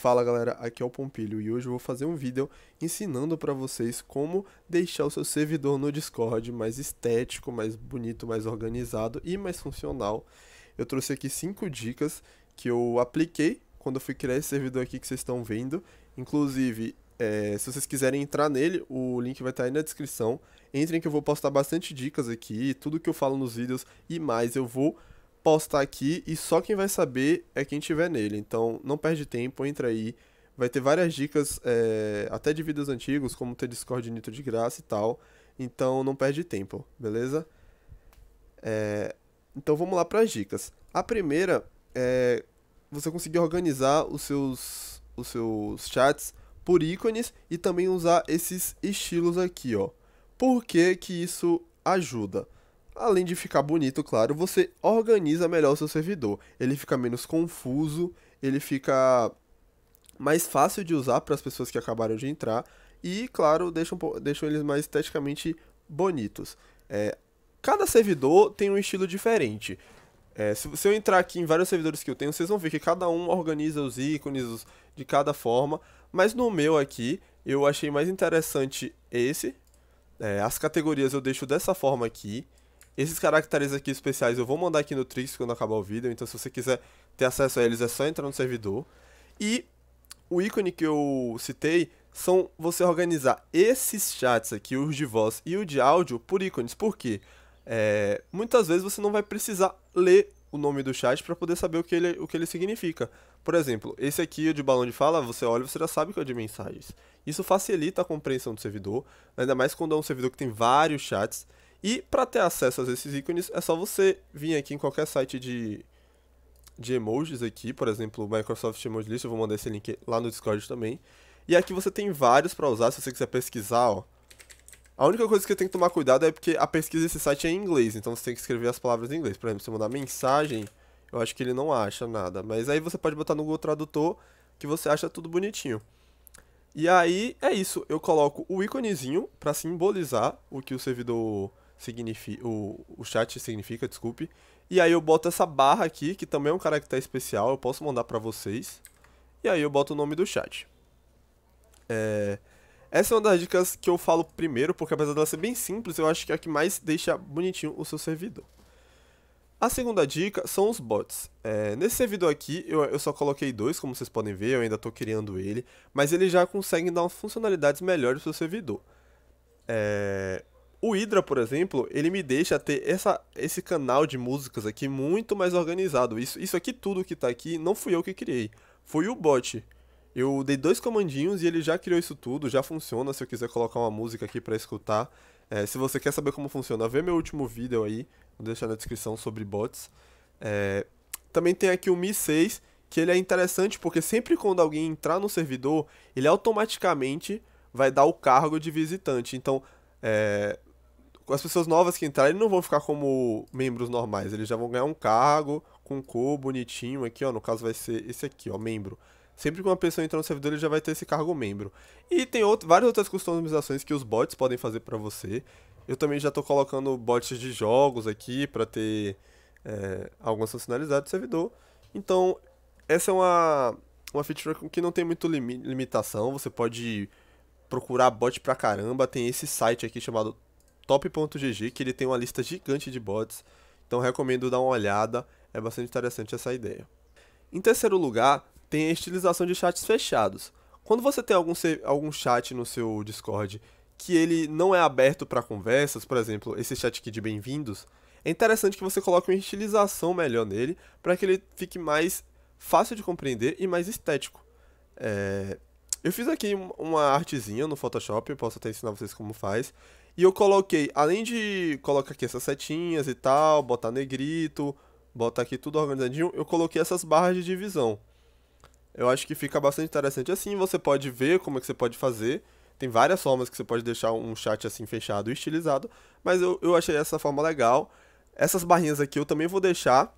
Fala galera, aqui é o Pompilho e hoje eu vou fazer um vídeo ensinando para vocês como deixar o seu servidor no Discord mais estético, mais bonito, mais organizado e mais funcional. Eu trouxe aqui 5 dicas que eu apliquei quando eu fui criar esse servidor aqui que vocês estão vendo. Inclusive, é, se vocês quiserem entrar nele, o link vai estar tá aí na descrição. Entrem que eu vou postar bastante dicas aqui, tudo que eu falo nos vídeos e mais eu vou postar aqui e só quem vai saber é quem tiver nele. Então não perde tempo, entra aí. Vai ter várias dicas, é, até de vídeos antigos, como ter Discord Nitro de graça e tal. Então não perde tempo, beleza? É, então vamos lá para as dicas. A primeira é você conseguir organizar os seus, os seus chats por ícones e também usar esses estilos aqui, ó. Por que, que isso ajuda? Além de ficar bonito, claro, você organiza melhor o seu servidor. Ele fica menos confuso, ele fica mais fácil de usar para as pessoas que acabaram de entrar e, claro, deixam, deixam eles mais esteticamente bonitos. É, cada servidor tem um estilo diferente. É, se, se, eu entrar aqui em vários servidores que eu tenho, vocês vão ver que cada um organiza os ícones de cada forma. Mas no meu aqui, eu achei mais interessante esse. É, as categorias eu deixo dessa forma aqui. Esses caracteres aqui especiais eu vou mandar aqui no Trix quando acabar o vídeo, então se você quiser ter acesso a eles é só entrar no servidor. E o ícone que eu citei são você organizar esses chats aqui, os de voz e o de áudio, por ícones. Por quê? É, muitas vezes você não vai precisar ler o nome do chat para poder saber o que, ele, o que ele significa. Por exemplo, esse aqui, o de balão de fala, você olha e você já sabe que é de mensagens. Isso facilita a compreensão do servidor, ainda mais quando é um servidor que tem vários chats. E para ter acesso a esses ícones, é só você vir aqui em qualquer site de, de emojis aqui, por exemplo, Microsoft Emoji List, eu vou mandar esse link lá no Discord também. E aqui você tem vários para usar, se você quiser pesquisar, ó. A única coisa que tem que tomar cuidado é porque a pesquisa desse site é em inglês, então você tem que escrever as palavras em inglês. Por exemplo, se eu mandar mensagem, eu acho que ele não acha nada. Mas aí você pode botar no Google Tradutor, que você acha tudo bonitinho. E aí é isso, eu coloco o íconezinho para simbolizar o que o servidor significa. O, o chat significa, desculpe. E aí eu boto essa barra aqui, que também é um caractere tá especial, eu posso mandar para vocês. E aí eu boto o nome do chat. É... Essa é uma das dicas que eu falo primeiro, porque apesar dela ser bem simples, eu acho que é a que mais deixa bonitinho o seu servidor. A segunda dica são os bots. É, nesse servidor aqui, eu, eu, só coloquei dois, como vocês podem ver, eu ainda estou criando ele, mas ele já consegue dar umas funcionalidades melhores para o servidor. É, o Hydra, por exemplo, ele me deixa ter essa, esse canal de músicas aqui muito mais organizado. Isso, isso aqui tudo que tá aqui não fui eu que criei, foi o bot. Eu dei dois comandinhos e ele já criou isso tudo, já funciona se eu quiser colocar uma música aqui para escutar. É, se você quer saber como funciona, vê meu último vídeo aí, vou deixar na descrição sobre bots. É, também tem aqui o Mi 6, que ele é interessante porque sempre quando alguém entrar no servidor, ele automaticamente vai dar o cargo de visitante. Então, é, as pessoas novas que entrarem não vão ficar como membros normais, eles já vão ganhar um cargo com um cor bonitinho aqui, ó, no caso vai ser esse aqui, ó, membro. Sempre que uma pessoa entra no servidor, ele já vai ter esse cargo membro. E tem outro, várias outras customizações que os bots podem fazer para você. Eu também já estou colocando bots de jogos aqui para ter é, algumas funcionalidades do servidor. Então, essa é uma, uma feature que não tem muito limitação. Você pode procurar bot pra caramba. Tem esse site aqui chamado top.gg, que ele tem uma lista gigante de bots. Então recomendo dar uma olhada, é bastante interessante essa ideia. Em terceiro lugar, tem a estilização de chats fechados. Quando você tem algum, algum chat no seu Discord que ele não é aberto para conversas, por exemplo, esse chat aqui de bem-vindos, é interessante que você coloque uma estilização melhor nele para que ele fique mais fácil de compreender e mais estético. É... Eu fiz aqui uma artezinha no Photoshop, posso até ensinar vocês como faz. E eu coloquei, além de colocar aqui essas setinhas e tal, botar negrito, botar aqui tudo organizadinho, eu coloquei essas barras de divisão. Eu acho que fica bastante interessante assim, você pode ver como é que você pode fazer. Tem várias formas que você pode deixar um chat assim fechado e estilizado, mas eu, eu achei essa forma legal. Essas barrinhas aqui eu também vou deixar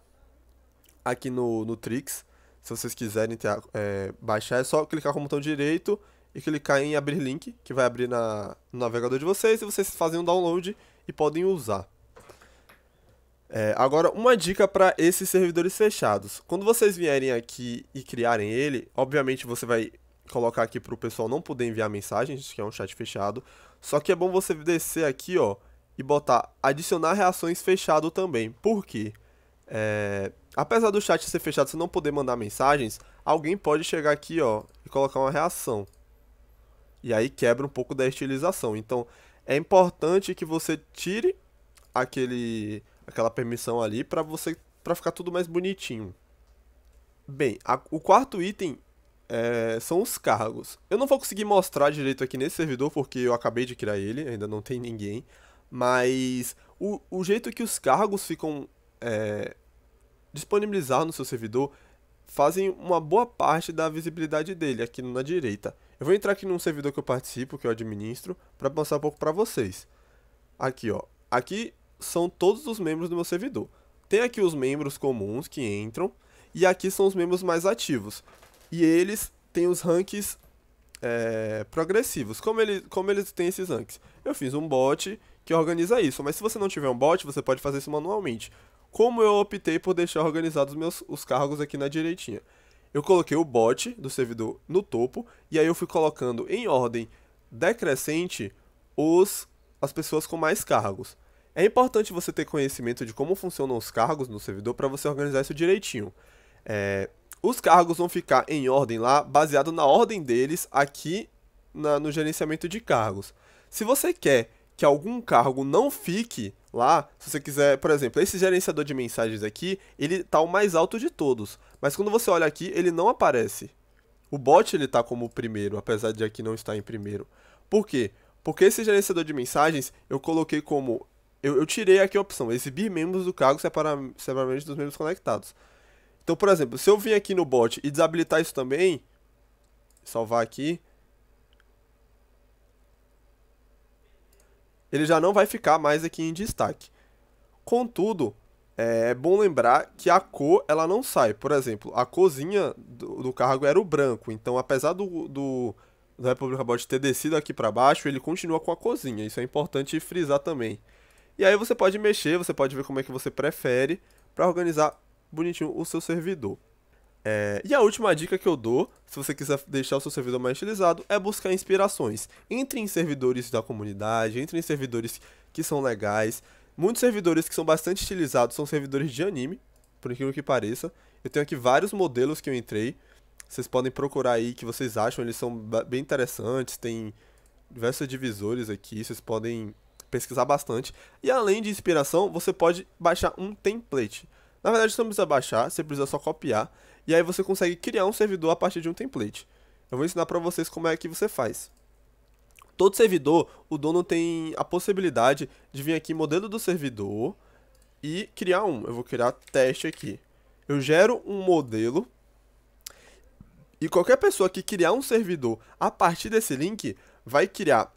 aqui no, no Trix, se vocês quiserem ter, é, baixar, é só clicar com o botão direito e clicar em abrir link, que vai abrir na, no navegador de vocês, e vocês fazem um download e podem usar. É, agora, uma dica para esses servidores fechados. Quando vocês vierem aqui e criarem ele, obviamente você vai colocar aqui para o pessoal não poder enviar mensagens, que é um chat fechado. Só que é bom você descer aqui ó, e botar adicionar reações fechado também. Por quê? É, apesar do chat ser fechado, você não poder mandar mensagens, alguém pode chegar aqui ó, e colocar uma reação. E aí quebra um pouco da estilização. Então é importante que você tire aquele aquela permissão ali para você para ficar tudo mais bonitinho. Bem, a, o quarto item é, são os cargos. Eu não vou conseguir mostrar direito aqui nesse servidor porque eu acabei de criar ele, ainda não tem ninguém. Mas o, o jeito que os cargos ficam é, disponibilizados no seu servidor fazem uma boa parte da visibilidade dele aqui na direita. Eu vou entrar aqui num servidor que eu participo, que eu administro, para mostrar um pouco para vocês. Aqui, ó. Aqui são todos os membros do meu servidor. Tem aqui os membros comuns que entram e aqui são os membros mais ativos. E eles têm os ranks é, progressivos. Como, ele, como eles têm esses ranks? Eu fiz um bot que organiza isso, mas se você não tiver um bot, você pode fazer isso manualmente. Como eu optei por deixar organizados meus, os cargos aqui na direitinha eu coloquei o bot do servidor no topo e aí eu fui colocando em ordem decrescente os as pessoas com mais cargos. É importante você ter conhecimento de como funcionam os cargos no servidor para você organizar isso direitinho. É, os cargos vão ficar em ordem lá, baseado na ordem deles aqui na, no gerenciamento de cargos. Se você quer que algum cargo não fique Lá, se você quiser, por exemplo, esse gerenciador de mensagens aqui, ele tá o mais alto de todos. Mas quando você olha aqui, ele não aparece. O bot ele tá como o primeiro, apesar de aqui não estar em primeiro. Por quê? Porque esse gerenciador de mensagens eu coloquei como. Eu, eu tirei aqui a opção exibir membros do cargo separadamente dos membros conectados. Então, por exemplo, se eu vir aqui no bot e desabilitar isso também, salvar aqui, ele já não vai ficar mais aqui em destaque. Contudo, é, é bom lembrar que a cor ela não sai. Por exemplo, a cozinha do, do cargo era o branco. Então, apesar do, do, do República Bot ter descido aqui para baixo, ele continua com a cozinha. Isso é importante frisar também. E aí você pode mexer, você pode ver como é que você prefere para organizar bonitinho o seu servidor. É, e a última dica que eu dou, se você quiser deixar o seu servidor mais utilizado, é buscar inspirações. Entre em servidores da comunidade, entre em servidores que são legais. Muitos servidores que são bastante utilizados são servidores de anime, por aquilo que pareça. Eu tenho aqui vários modelos que eu entrei. Vocês podem procurar aí que vocês acham, eles são bem interessantes, tem diversos divisores aqui, vocês podem pesquisar bastante. E além de inspiração, você pode baixar um template. Na verdade, você não precisa baixar, você precisa só copiar. E aí você consegue criar um servidor a partir de um template. Eu vou ensinar para vocês como é que você faz. Todo servidor, o dono tem a possibilidade de vir aqui modelo do servidor e criar um. Eu vou criar teste aqui. Eu gero um modelo e qualquer pessoa que criar um servidor a partir desse link vai criar.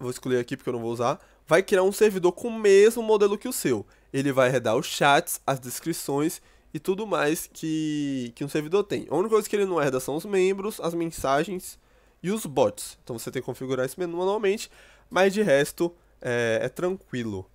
Vou escolher aqui porque eu não vou usar. Vai criar um servidor com o mesmo modelo que o seu ele vai redar os chats, as descrições e tudo mais que, que um servidor tem. A única coisa que ele não herda são os membros, as mensagens e os bots. Então você tem que configurar isso manualmente, mas de resto é, é tranquilo.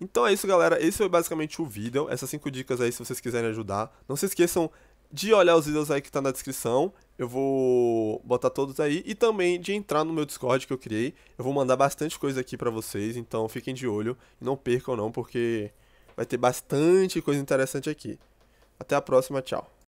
Então é isso, galera. Esse foi basicamente o vídeo. Essas 5 dicas aí, se vocês quiserem ajudar. Não se esqueçam de olhar os vídeos aí que tá na descrição. Eu vou botar todos aí. E também de entrar no meu Discord que eu criei. Eu vou mandar bastante coisa aqui pra vocês. Então fiquem de olho. Não percam não, porque Vai ter bastante coisa interessante aqui. Até a próxima, tchau.